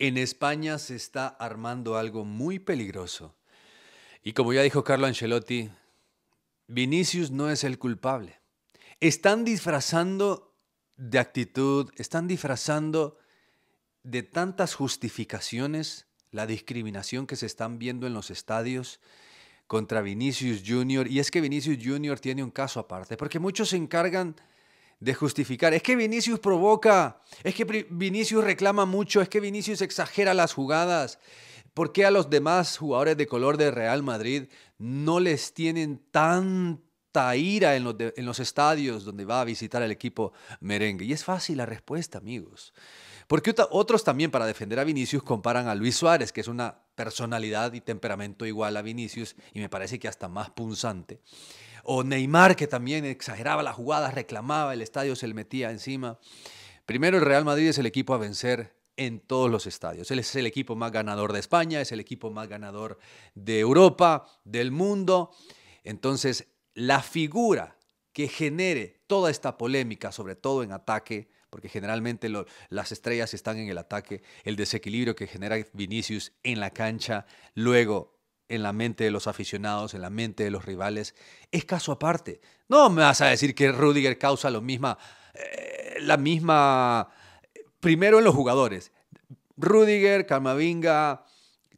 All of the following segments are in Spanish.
En España se está armando algo muy peligroso. Y como ya dijo Carlo Ancelotti, Vinicius no es el culpable. Están disfrazando de actitud, están disfrazando de tantas justificaciones la discriminación que se están viendo en los estadios contra Vinicius Jr. Y es que Vinicius Jr. tiene un caso aparte, porque muchos se encargan de justificar. Es que Vinicius provoca, es que Vinicius reclama mucho, es que Vinicius exagera las jugadas. ¿Por qué a los demás jugadores de color de Real Madrid no les tienen tanto ira en los, en los estadios donde va a visitar el equipo merengue? Y es fácil la respuesta, amigos. Porque otros también, para defender a Vinicius, comparan a Luis Suárez, que es una personalidad y temperamento igual a Vinicius, y me parece que hasta más punzante. O Neymar, que también exageraba las jugadas, reclamaba, el estadio se le metía encima. Primero, el Real Madrid es el equipo a vencer en todos los estadios. Él es el equipo más ganador de España, es el equipo más ganador de Europa, del mundo. Entonces, la figura que genere toda esta polémica, sobre todo en ataque, porque generalmente las estrellas están en el ataque, el desequilibrio que genera Vinicius en la cancha, luego en la mente de los aficionados, en la mente de los rivales, es caso aparte. No me vas a decir que Rudiger causa lo misma, eh, la misma, primero en los jugadores. Rudiger, Camavinga,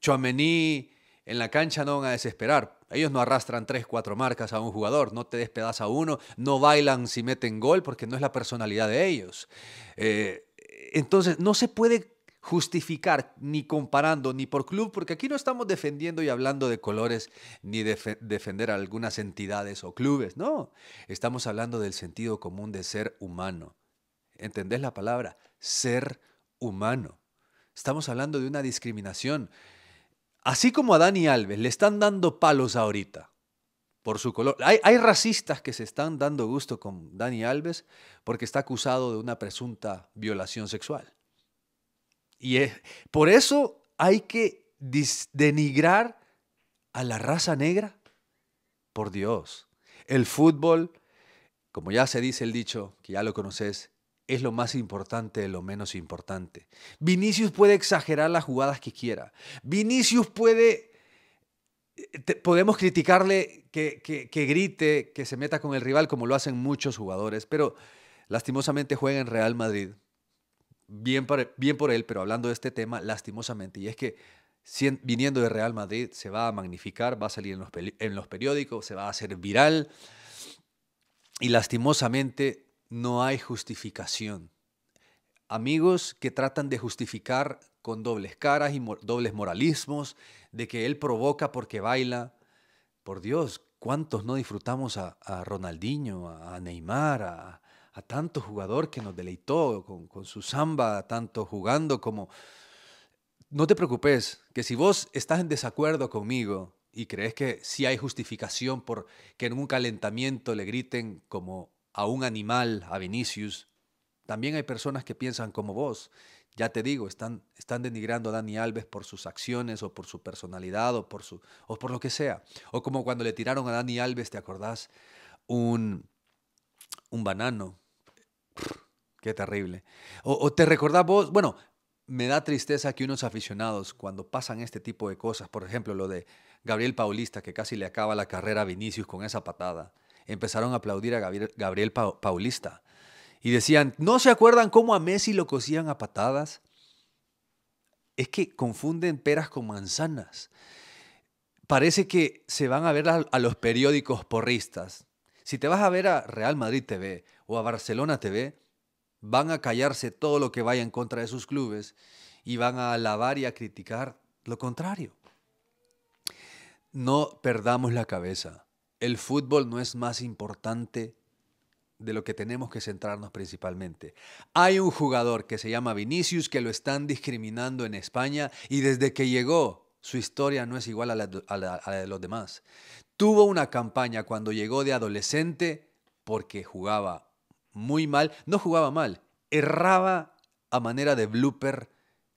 Chouameni, en la cancha no van a desesperar, ellos no arrastran tres, cuatro marcas a un jugador, no te despedazas a uno, no bailan si meten gol porque no es la personalidad de ellos. Eh, entonces, no se puede justificar ni comparando ni por club, porque aquí no estamos defendiendo y hablando de colores ni defender a algunas entidades o clubes, no, estamos hablando del sentido común de ser humano. ¿Entendés la palabra? Ser humano. Estamos hablando de una discriminación Así como a Dani Alves le están dando palos ahorita por su color. Hay, racistas que se están dando gusto con Dani Alves porque está acusado de una presunta violación sexual. Y es, por eso hay que denigrar a la raza negra. Por Dios. El fútbol, como ya se dice el dicho, que ya lo conoces, es lo más importante de lo menos importante. Vinicius puede exagerar las jugadas que quiera. Vinicius puede... Eh, podemos criticarle que, que, grite, que se meta con el rival, como lo hacen muchos jugadores, pero lastimosamente juega en Real Madrid. Bien, por él, pero hablando de este tema, lastimosamente. Y es que viniendo de Real Madrid, se va a magnificar, va a salir en los, periódicos, se va a hacer viral. Y lastimosamente no hay justificación. Amigos que tratan de justificar con dobles caras y dobles moralismos, de que él provoca porque baila. Por Dios, ¿cuántos no disfrutamos a, Ronaldinho, a Neymar, a, tanto jugador que nos deleitó con, con su samba, tanto jugando como... No te preocupes, que si vos estás en desacuerdo conmigo y crees que sí hay justificación por que en un calentamiento le griten como a un animal, a Vinicius. También hay personas que piensan como vos. Ya te digo, están, están denigrando a Dani Alves por sus acciones o por su personalidad o por, su, o por lo que sea. O como cuando le tiraron a Dani Alves, ¿te acordás? Un, un banano. qué terrible. O, o te recordás vos, bueno, me da tristeza que unos aficionados, cuando pasan este tipo de cosas, por ejemplo, lo de Gabriel Paulista, que casi le acaba la carrera a Vinicius con esa patada, empezaron a aplaudir a Gabriel, Paulista. Y decían, ¿no se acuerdan cómo a Messi lo cosían a patadas? Es que confunden peras con manzanas. Parece que se van a ver a, a los periódicos porristas. Si te vas a ver a Real Madrid TV o a Barcelona TV, van a callarse todo lo que vaya en contra de sus clubes y van a alabar y a criticar lo contrario. No perdamos la cabeza el fútbol no es más importante de lo que tenemos que centrarnos principalmente. Hay un jugador que se llama Vinicius que lo están discriminando en España y desde que llegó su historia no es igual a la, de los demás. Tuvo una campaña cuando llegó de adolescente porque jugaba muy mal, no jugaba mal, erraba a manera de blooper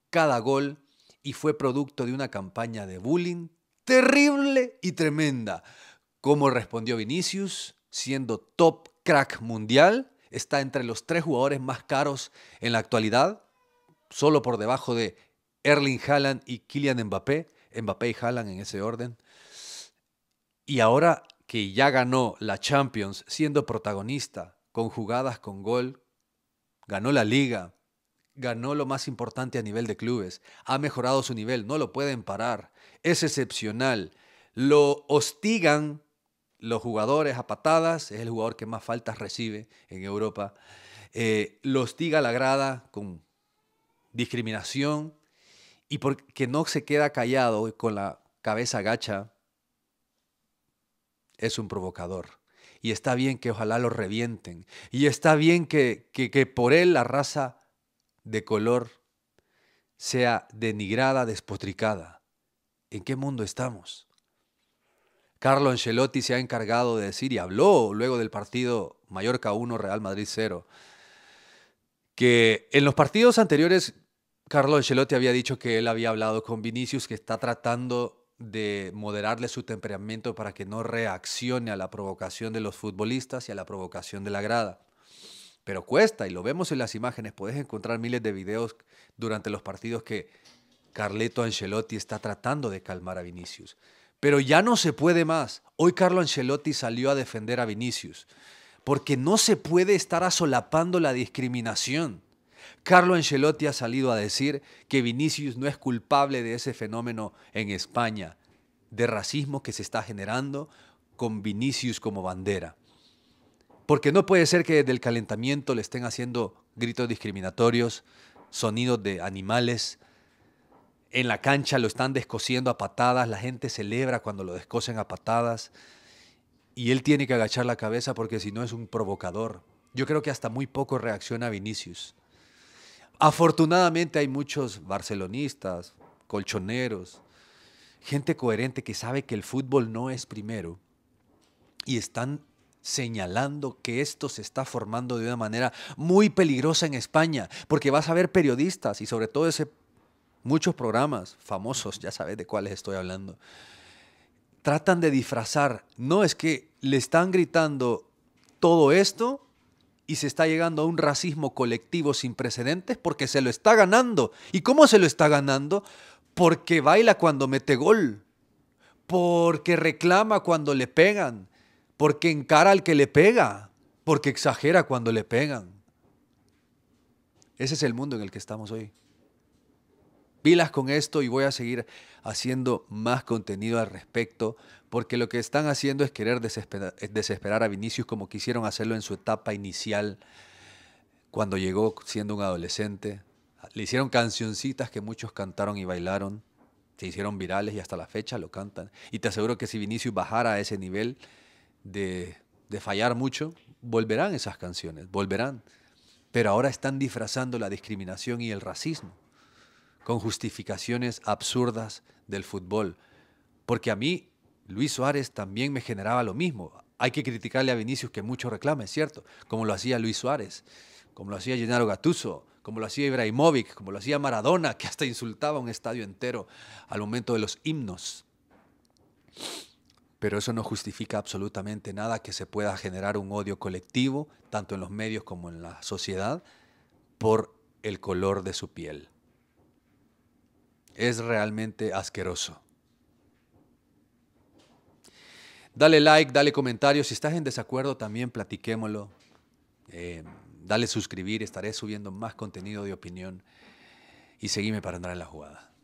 cada gol y fue producto de una campaña de bullying terrible y tremenda. ¿Cómo respondió Vinicius? Siendo top crack mundial, está entre los tres jugadores más caros en la actualidad, solo por debajo de Erling Haaland y Kylian Mbappé, Mbappé y Haaland en ese orden. Y ahora que ya ganó la Champions siendo protagonista, con jugadas con gol, ganó la liga, ganó lo más importante a nivel de clubes, ha mejorado su nivel, no lo pueden parar, es excepcional, lo hostigan los jugadores a patadas, es el jugador que más faltas recibe en Europa. Los eh, lo hostiga la grada con discriminación y porque no se queda callado con la cabeza gacha, es un provocador. Y está bien que ojalá lo revienten. Y está bien que, que por él la raza de color sea denigrada, despotricada. ¿En qué mundo estamos? Carlo Ancelotti se ha encargado de decir y habló luego del partido Mallorca 1, Real Madrid 0, que en los partidos anteriores Carlo Ancelotti había dicho que él había hablado con Vinicius, que está tratando de moderarle su temperamento para que no reaccione a la provocación de los futbolistas y a la provocación de la grada. Pero cuesta, y lo vemos en las imágenes, puedes encontrar miles de videos durante los partidos que Carleto Ancelotti está tratando de calmar a Vinicius. Pero ya no se puede más. Hoy Carlo Ancelotti salió a defender a Vinicius, porque no se puede estar asolapando la discriminación. Carlo Ancelotti ha salido a decir que Vinicius no es culpable de ese fenómeno en España, de racismo que se está generando con Vinicius como bandera. Porque no puede ser que desde el calentamiento le estén haciendo gritos discriminatorios, sonidos de animales, en la cancha lo están descosiendo a patadas, la gente celebra cuando lo descosen a patadas y él tiene que agachar la cabeza porque si no es un provocador. Yo creo que hasta muy poco reacciona Vinicius. Afortunadamente hay muchos barcelonistas, colchoneros, gente coherente que sabe que el fútbol no es primero y están señalando que esto se está formando de una manera muy peligrosa en España, porque vas a ver periodistas y sobre todo ese Muchos programas famosos, ya sabes de cuáles estoy hablando, tratan de disfrazar. No es que le están gritando todo esto y se está llegando a un racismo colectivo sin precedentes porque se lo está ganando. ¿Y cómo se lo está ganando? Porque baila cuando mete gol, porque reclama cuando le pegan, porque encara al que le pega, porque exagera cuando le pegan. Ese es el mundo en el que estamos hoy pilas con esto y voy a seguir haciendo más contenido al respecto, porque lo que están haciendo es querer eh, desesperar, a Vinicius como quisieron hacerlo en su etapa inicial, cuando llegó siendo un adolescente. Le hicieron cancioncitas que muchos cantaron y bailaron, se hicieron virales y hasta la fecha lo cantan. Y te aseguro que si Vinicius bajara a ese nivel de fallar mucho, volverán esas canciones, volverán. Pero ahora están disfrazando la discriminación y el racismo con justificaciones absurdas del fútbol. Porque a mí, Luis Suárez también me generaba lo mismo. Hay que criticarle a Vinicius que mucho reclame, es cierto, como lo hacía Luis Suárez, como lo hacía Gennaro Gattuso, como lo hacía Ibrahimovic, como lo hacía Maradona, que hasta insultaba a un estadio entero al momento de los himnos. Pero eso no justifica absolutamente nada que se pueda generar un odio colectivo, tanto en los medios como en la sociedad, por el color de su piel es realmente asqueroso. Dale like, dale comentario. Si estás en desacuerdo, también platiquémoslo. Eh, dale suscribir, estaré subiendo más contenido de opinión. Y seguime para andar en la jugada.